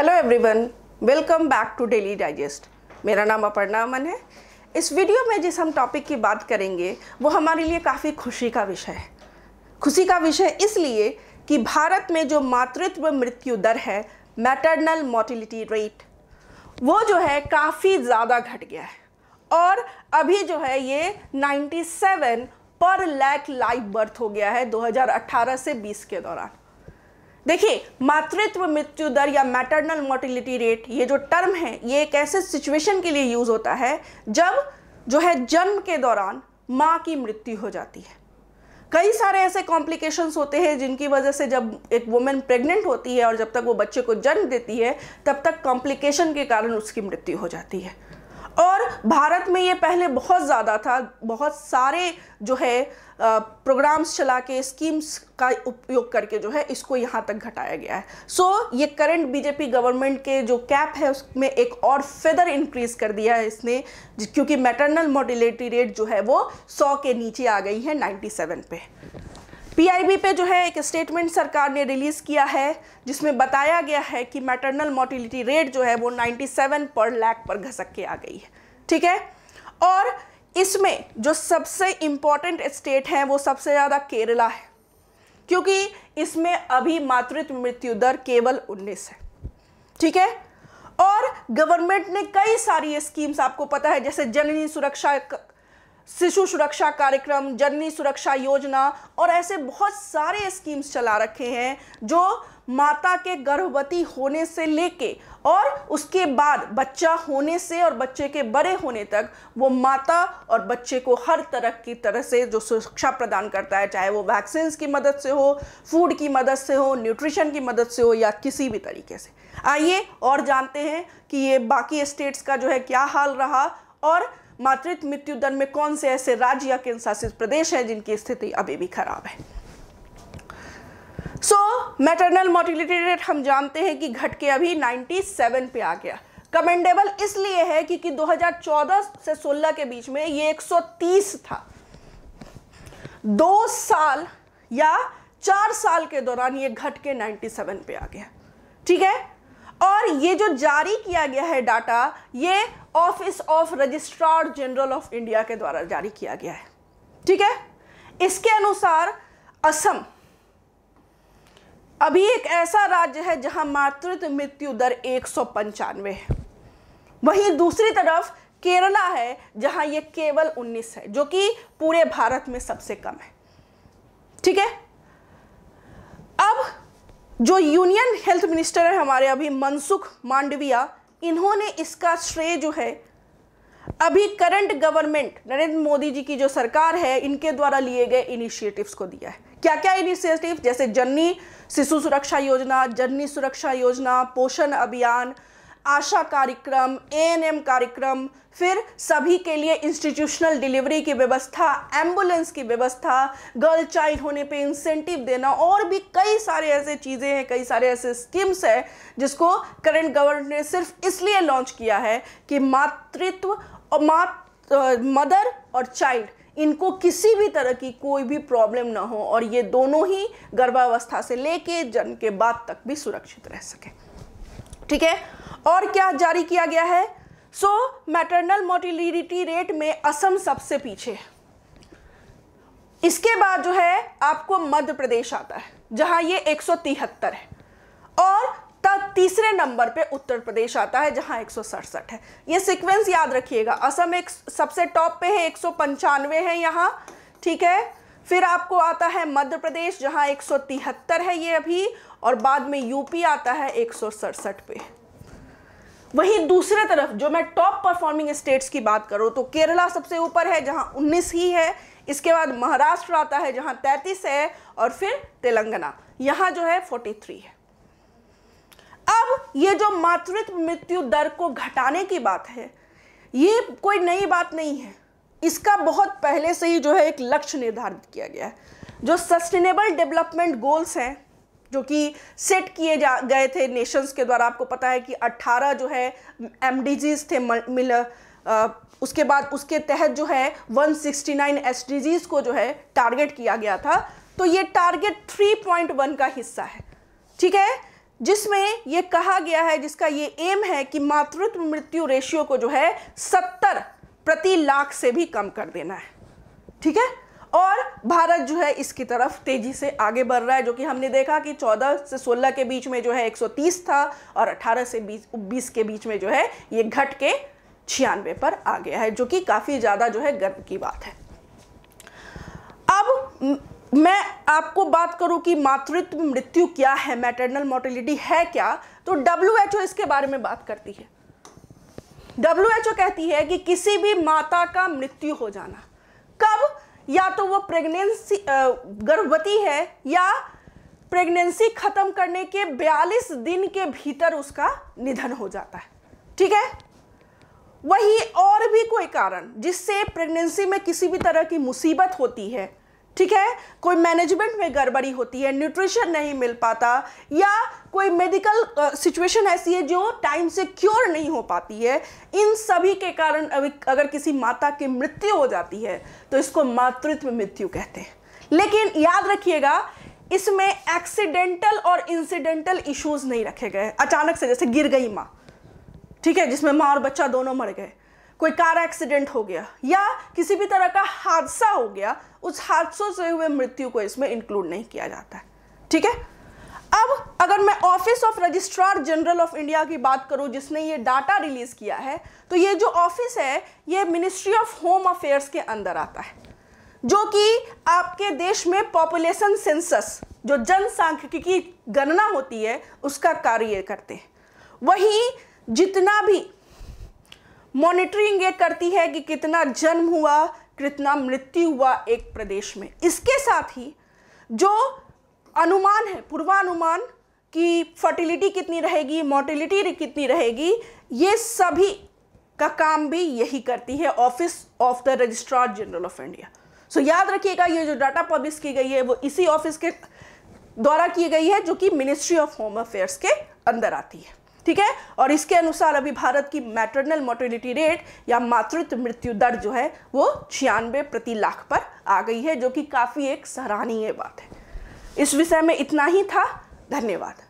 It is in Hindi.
hello everyone welcome back to Daily Digest मेरा नाम अपर्णा अमन है इस वीडियो में जिस हम टॉपिक की बात करेंगे वो हमारे लिए काफ़ी खुशी का विषय है खुशी का विषय इसलिए कि भारत में जो मातृत्व मृत्यु दर है मैटरनल मोटिलिटी रेट वो जो है काफ़ी ज़्यादा घट गया है और अभी जो है ये 97 पर लैक लाइफ बर्थ हो गया है 2018 से 20 के दौरान देखिए मातृत्व मृत्यु दर या मैटरनल मोर्टिलिटी रेट ये जो टर्म है ये एक ऐसे सिचुएशन के लिए यूज़ होता है जब जो है जन्म के दौरान माँ की मृत्यु हो जाती है कई सारे ऐसे कॉम्प्लिकेशंस होते हैं जिनकी वजह से जब एक वुमेन प्रेग्नेंट होती है और जब तक वो बच्चे को जन्म देती है तब तक कॉम्प्लिकेशन के कारण उसकी मृत्यु हो जाती है और भारत में ये पहले बहुत ज़्यादा था बहुत सारे जो है प्रोग्राम्स चला के स्कीम्स का उपयोग करके जो है इसको यहाँ तक घटाया गया है सो so, ये करंट बीजेपी गवर्नमेंट के जो कैप है उसमें एक और फेदर इंक्रीज कर दिया है इसने क्योंकि मैटरनल मोडिलिटी रेट जो है वो 100 के नीचे आ गई है 97 पे पीआईबी पे जो है एक स्टेटमेंट सरकार ने रिलीज़ किया है जिसमें बताया गया है कि मैटरनल मोर्टिलिटी रेट जो है वो 97 पर लैक पर घसक के आ गई है ठीक है और इसमें जो सबसे इंपॉर्टेंट स्टेट है वो सबसे ज़्यादा केरला है क्योंकि इसमें अभी मातृत्व मृत्यु दर केवल 19 है ठीक है और गवर्नमेंट ने कई सारी स्कीम्स आपको पता है जैसे जननी सुरक्षा शिशु सुरक्षा कार्यक्रम जननी सुरक्षा योजना और ऐसे बहुत सारे स्कीम्स चला रखे हैं जो माता के गर्भवती होने से लेके और उसके बाद बच्चा होने से और बच्चे के बड़े होने तक वो माता और बच्चे को हर तरह की तरह से जो सुरक्षा प्रदान करता है चाहे वो वैक्सीन की मदद से हो फूड की मदद से हो न्यूट्रिशन की मदद से हो या किसी भी तरीके से आइए और जानते हैं कि ये बाकी स्टेट्स का जो है क्या हाल रहा और मातृत्व मृत्यु दर में कौन से ऐसे राज्य या केंद्रशासित प्रदेश हैं जिनकी स्थिति अभी भी खराब है सो मैटरनल मोर्टिलिटी रेट हम जानते हैं कि घट के अभी 97 पे आ गया कमेंडेबल इसलिए है कि, कि 2014 से 16 के बीच में ये 130 था दो साल या चार साल के दौरान ये घट के 97 पे आ गया ठीक है और ये जो जारी किया गया है डाटा ये office of registrar general of India के द्वारा जारी किया गया है ठीक है इसके अनुसार असम अभी एक ऐसा राज्य है जहां मातृत्व मृत्यु दर एक है वहीं दूसरी तरफ केरला है जहां यह केवल 19 है जो कि पूरे भारत में सबसे कम है ठीक है अब जो यूनियन हेल्थ मिनिस्टर है हमारे अभी मनसुख मांडविया इन्होंने इसका श्रेय जो है अभी करंट गवर्नमेंट नरेंद्र मोदी जी की जो सरकार है इनके द्वारा लिए गए इनिशिएटिव्स को दिया है क्या क्या इनिशिएटिव जैसे जननी शिशु सुरक्षा योजना जननी सुरक्षा योजना पोषण अभियान आशा कार्यक्रम एएनएम कार्यक्रम फिर सभी के लिए इंस्टीट्यूशनल डिलीवरी की व्यवस्था एम्बुलेंस की व्यवस्था गर्ल चाइल्ड होने पे इंसेंटिव देना और भी कई सारे ऐसे चीज़ें हैं कई सारे ऐसे स्कीम्स हैं जिसको करंट गवर्नमेंट ने सिर्फ इसलिए लॉन्च किया है कि मातृत्व और मात मदर और चाइल्ड इनको किसी भी तरह की कोई भी प्रॉब्लम ना हो और ये दोनों ही गर्भावस्था से लेके जन्म के बाद तक भी सुरक्षित रह सकें ठीक है और क्या जारी किया गया है सो मैटरनल मोटिलिटी रेट में असम सबसे पीछे है इसके बाद जो है आपको मध्य प्रदेश आता है जहां ये एक है और तब तीसरे नंबर पे उत्तर प्रदेश आता है जहां एक है ये सीक्वेंस याद रखिएगा असम एक सबसे टॉप पे है एक है यहां ठीक है फिर आपको आता है मध्य प्रदेश जहां एक है ये अभी और बाद में यूपी आता है एक पे वहीं दूसरे तरफ जो मैं टॉप परफॉर्मिंग स्टेट्स की बात करूं तो केरला सबसे ऊपर है जहां 19 ही है इसके बाद महाराष्ट्र आता है जहां 33 है और फिर तेलंगाना यहां जो है 43 है अब ये जो मातृत्व मृत्यु दर को घटाने की बात है ये कोई नई बात नहीं है इसका बहुत पहले से ही जो है एक लक्ष्य निर्धारित किया गया है जो सस्टेनेबल डेवलपमेंट गोल्स हैं जो कि सेट किए जा गए थे नेशंस के द्वारा आपको पता है कि 18 जो है एम थे मिल आ, उसके बाद उसके तहत जो है 169 सिक्सटी को जो है टारगेट किया गया था तो ये टारगेट 3.1 का हिस्सा है ठीक है जिसमें ये कहा गया है जिसका ये एम है कि मातृत्व मृत्यु रेशियो को जो है 70 प्रति लाख से भी कम कर देना है ठीक है और भारत जो है इसकी तरफ तेजी से आगे बढ़ रहा है जो कि हमने देखा कि 14 से 16 के बीच में जो है 130 था और 18 से 20 बीस के बीच में जो है ये घट के छियानवे पर आ गया है जो कि काफ़ी ज़्यादा जो है गर्व की बात है अब मैं आपको बात करूं कि मातृत्व मृत्यु क्या है मैटरनल मोर्टिलिटी है क्या तो डब्ल्यू इसके बारे में बात करती है डब्ल्यू कहती है कि किसी भी माता का मृत्यु हो जाना कब या तो वो प्रेगनेंसी गर्भवती है या प्रेगनेंसी खत्म करने के 42 दिन के भीतर उसका निधन हो जाता है ठीक है वही और भी कोई कारण जिससे प्रेगनेंसी में किसी भी तरह की मुसीबत होती है ठीक है कोई मैनेजमेंट में गड़बड़ी होती है न्यूट्रिशन नहीं मिल पाता या कोई मेडिकल सिचुएशन ऐसी है जो टाइम से क्योर नहीं हो पाती है इन सभी के कारण अगर किसी माता की मृत्यु हो जाती है तो इसको मातृत्व मृत्यु कहते हैं लेकिन याद रखिएगा इसमें एक्सीडेंटल और इंसिडेंटल इश्यूज नहीं रखे गए अचानक से जैसे गिर गई माँ ठीक है जिसमें माँ और बच्चा दोनों मर गए कोई कार एक्सीडेंट हो गया या किसी भी तरह का हादसा हो गया उस हादसों से हुए मृत्यु को इसमें इंक्लूड नहीं किया जाता है ठीक है अब अगर मैं office of registrar general of India की बात करूं जिसने ये डाटा रिलीज किया है तो ये जो ऑफिस है ये मिनिस्ट्री ऑफ होम अफेयर्स के अंदर आता है जो कि आपके देश में पॉपुलेशन सेंसस जो जनसांख्यिकी गणना होती है उसका कार्य करते हैं वही जितना भी मॉनिटरिंग ये करती है कि कितना जन्म हुआ कितना मृत्यु हुआ एक प्रदेश में इसके साथ ही जो अनुमान है पूर्वानुमान कि फर्टिलिटी कितनी रहेगी मोर्टिलिटी कितनी रहेगी ये सभी का काम भी यही करती है office of the registrar general of India so याद रखिएगा ये जो डाटा पब्लिश की गई है वो इसी ऑफिस के द्वारा की गई है जो कि मिनिस्ट्री ऑफ होम अफेयर्स के अंदर आती है ठीक है और इसके अनुसार अभी भारत की मैटरनल मोर्टिलिटी रेट या मातृत्व मृत्यु दर जो है वो छियानवे प्रति लाख पर आ गई है जो कि काफ़ी एक सराहनीय बात है इस विषय में इतना ही था धन्यवाद